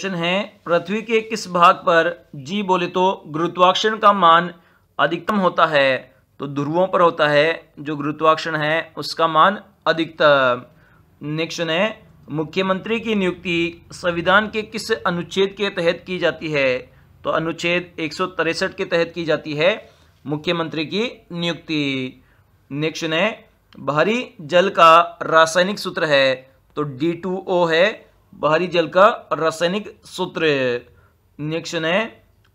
question है पृथ्वी के किस भाग पर जी बोले तो गुरुत्वाक्षण का मान अधिकतम होता है तो ध्रुवों पर होता है जो गुरुत्वाक्षण है उसका मान अधिकतम नेक्स्ट है मुख्यमंत्री की नियुक्ति संविधान के किस अनुच्छेद के तहत की जाती है तो अनुच्छेद एक के तहत की जाती है मुख्यमंत्री की नियुक्ति नेक्स्ट है भारी जल का रासायनिक सूत्र है तो डी है बाहरी जल का रासायनिक सूत्र नेक्स्ट है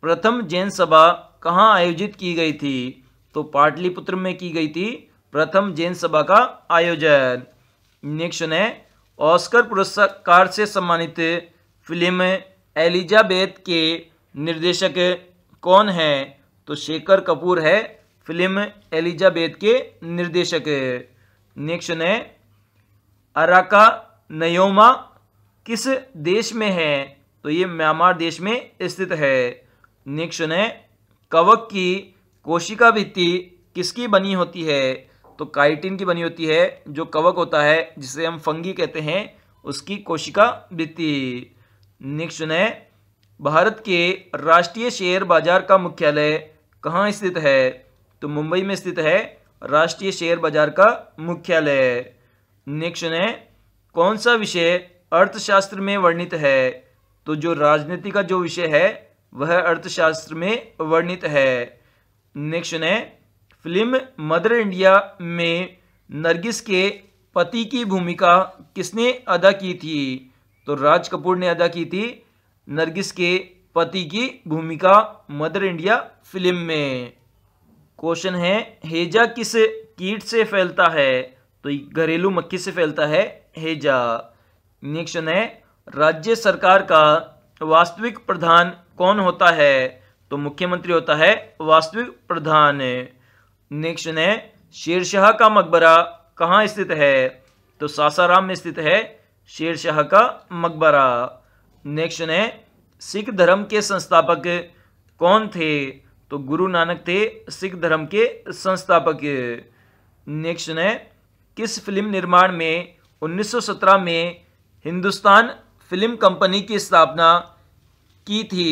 प्रथम जैन सभा कहाँ आयोजित की गई थी तो पाटलिपुत्र में की गई थी प्रथम जैन सभा का आयोजन नेक्स्ट है ऑस्कर पुरस्कार से सम्मानित फिल्म एलिजाबेथ के निर्देशक कौन है तो शेखर कपूर है फिल्म एलिजाबेथ के निर्देशक नेक्स्ट है अराका नयोमा किस देश में है तो ये म्यांमार देश में स्थित है नेक्स्ट है कवक की कोशिका भित्ति किसकी बनी होती है तो काइटिन की बनी होती है जो कवक होता है जिसे हम फंगी कहते हैं उसकी कोशिका भित्ति नेक्स्ट है भारत के राष्ट्रीय शेयर बाजार का मुख्यालय कहाँ स्थित है तो मुंबई में स्थित है राष्ट्रीय शेयर बाजार का मुख्यालय नेक्स्ट है कौन सा विषय अर्थशास्त्र में वर्णित है तो जो राजनीति का जो विषय है वह अर्थशास्त्र में वर्णित है नेक्स्ट है फिल्म मदर इंडिया में नरगिस के पति की भूमिका किसने अदा की थी तो राज कपूर ने अदा की थी नरगिस के पति की भूमिका मदर इंडिया फिल्म में क्वेश्चन है हेजा किस कीट से फैलता है तो घरेलू मक्खी से फैलता है हेजा नेक्स्ट है राज्य सरकार का वास्तविक प्रधान कौन होता है तो मुख्यमंत्री होता है वास्तविक प्रधान नेक्स्ट है शेरशाह का मकबरा कहाँ स्थित है तो सासाराम में स्थित है शेरशाह का मकबरा नेक्स्ट है सिख धर्म के संस्थापक कौन थे तो गुरु नानक थे सिख धर्म के संस्थापक नेक्स्ट है किस फिल्म निर्माण में 1917 में हिंदुस्तान फिल्म कंपनी की स्थापना की थी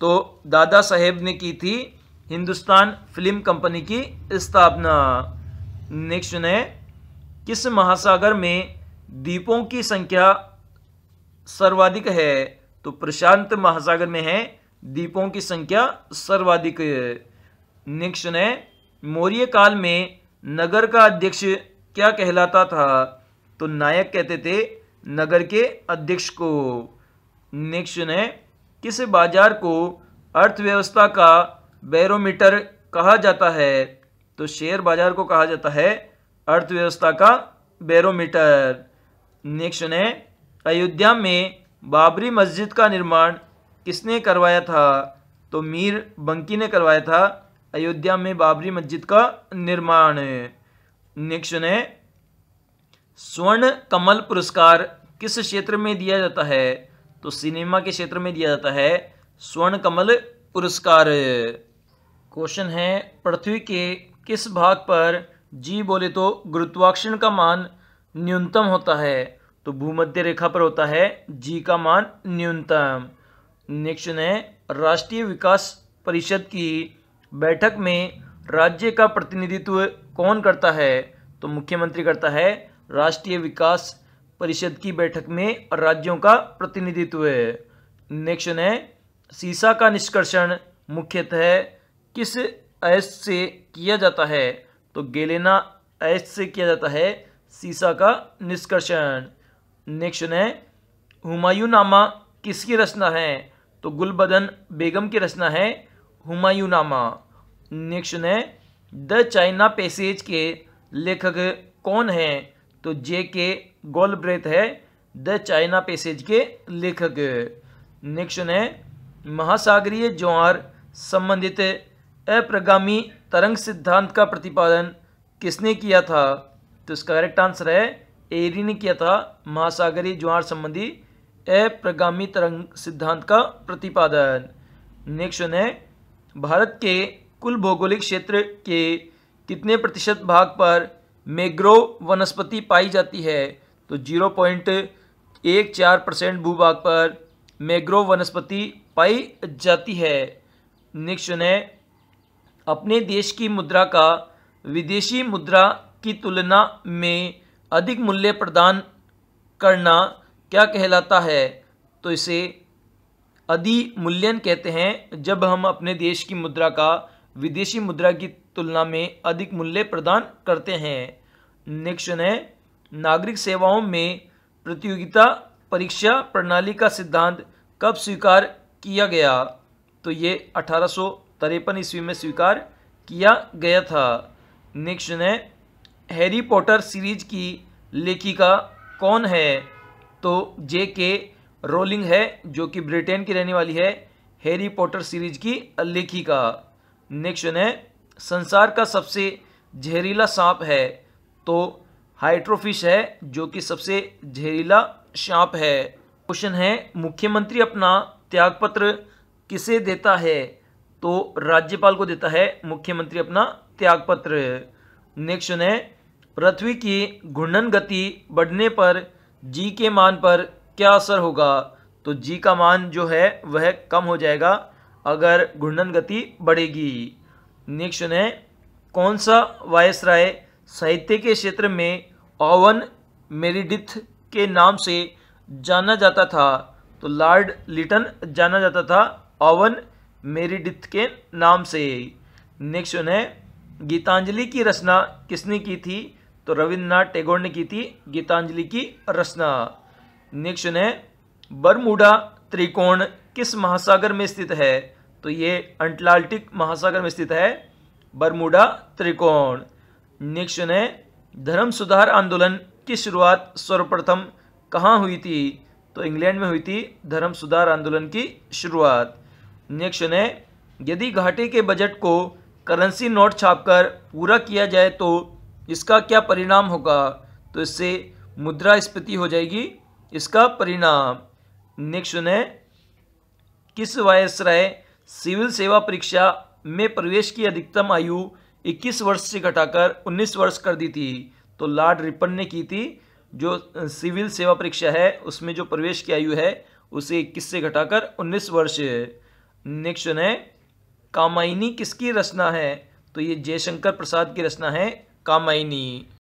तो दादा साहेब ने की थी हिंदुस्तान फिल्म कंपनी की स्थापना नेक्स्ट ने किस महासागर में द्वीपों की संख्या सर्वाधिक है तो प्रशांत महासागर में है द्वीपों की संख्या सर्वाधिक नेक्स्ट ने मौर्य काल में नगर का अध्यक्ष क्या कहलाता था तो नायक कहते थे नगर के अध्यक्ष को नेक्स्ट ने किस बाजार को अर्थव्यवस्था का बैरोमीटर कहा जाता है तो शेयर बाजार को कहा जाता है अर्थव्यवस्था का बैरोमीटर नेक्स्ट ने अयोध्या में बाबरी मस्जिद का निर्माण किसने करवाया था तो मीर बंकी ने करवाया था अयोध्या में बाबरी मस्जिद का निर्माण नेक्स्ट ने स्वर्ण कमल पुरस्कार किस क्षेत्र में दिया जाता है तो सिनेमा के क्षेत्र में दिया जाता है स्वर्ण कमल पुरस्कार क्वेश्चन है पृथ्वी के किस भाग पर जी बोले तो गुरुत्वाकर्षण का मान न्यूनतम होता है तो भूमध्य रेखा पर होता है जी का मान न्यूनतम नेक्स्ट है राष्ट्रीय विकास परिषद की बैठक में राज्य का प्रतिनिधित्व कौन करता है तो मुख्यमंत्री करता है राष्ट्रीय विकास परिषद की बैठक में राज्यों का प्रतिनिधित्व है नेक्स्ट है सीसा का निष्कर्षण मुख्यतः किस ऐस से किया जाता है तो गेलेना ऐस से किया जाता है सीसा का निष्कर्षण नेक्स्ट है हुमायूं नामा किसकी रचना है तो गुलबदन बेगम की रचना है हुमायूं नामा नेक्स्ट है द चाइना पैसेज के लेखक कौन हैं तो जे के ब्रेथ है द चाइना पैसेज के लेखक नेक्स्ट है महासागरीय ज्वार संबंधित अप्रगामी तरंग सिद्धांत का प्रतिपादन किसने किया था तो इसका करेक्ट आंसर है एरी ने किया था महासागरीय ज्वार संबंधी अप्रगामी तरंग सिद्धांत का प्रतिपादन नेक्स्ट है भारत के कुल भौगोलिक क्षेत्र के कितने प्रतिशत भाग पर मैग्रो वनस्पति पाई जाती है तो जीरो पॉइंट एक चार परसेंट भूभाग पर मैग्रो वनस्पति पाई जाती है नेक्स्ट है अपने देश की मुद्रा का विदेशी मुद्रा की तुलना में अधिक मूल्य प्रदान करना क्या कहलाता है तो इसे अधिमूल्यन कहते हैं जब हम अपने देश की मुद्रा का विदेशी मुद्रा की तुलना में अधिक मूल्य प्रदान करते हैं नेक्स्ट है नागरिक सेवाओं में प्रतियोगिता परीक्षा प्रणाली का सिद्धांत कब स्वीकार किया गया तो ये अठारह ईस्वी में स्वीकार किया गया था नेक्स्ट है हैरी पॉटर सीरीज की लेखिका कौन है तो जे के रोलिंग है जो कि ब्रिटेन की रहने वाली है हैरी पॉटर सीरीज की लेखिका नेक्स्ट है संसार का सबसे जहरीला सांप है तो हाइड्रोफिश है जो कि सबसे जहरीला सांप है क्वेश्चन है मुख्यमंत्री अपना त्यागपत्र किसे देता है तो राज्यपाल को देता है मुख्यमंत्री अपना त्यागपत्र नेक्स्ट क्वेश्चन है पृथ्वी की घूर्णन गति बढ़ने पर जी के मान पर क्या असर होगा तो जी का मान जो है वह कम हो जाएगा अगर घूर्णन गति बढ़ेगी नेक्स्ट है कौन सा वायसराय साहित्य के क्षेत्र में ओवन मेरिडिथ के नाम से जाना जाता था तो लॉर्ड लिटन जाना जाता था ओवन मेरिडिथ के नाम से नेक्स्ट है गीतांजलि की रचना किसने की थी तो रविन्द्रनाथ टैगोर ने की थी गीतांजलि की रचना नेक्स्ट है बरमूडा त्रिकोण किस महासागर में स्थित है तो ये अंटलाल्टिक महासागर में स्थित है बरमूडा त्रिकोण नेक्स्ट है धर्म सुधार आंदोलन की शुरुआत सर्वप्रथम कहाँ हुई थी तो इंग्लैंड में हुई थी धर्म सुधार आंदोलन की शुरुआत नेक्स्ट है यदि घाटे के बजट को करेंसी नोट छापकर पूरा किया जाए तो इसका क्या परिणाम होगा तो इससे मुद्रास्फीति हो जाएगी इसका परिणाम नेक्स्ट है किस वायसराय सिविल सेवा परीक्षा में प्रवेश की अधिकतम आयु 21 वर्ष से घटाकर 19 वर्ष कर दी थी तो लॉर्ड रिपन ने की थी जो सिविल सेवा परीक्षा है उसमें जो प्रवेश की आयु है उसे 21 से घटाकर 19 वर्ष नेक्स्ट है कामायनी किसकी रचना है तो ये जयशंकर प्रसाद की रचना है कामायनी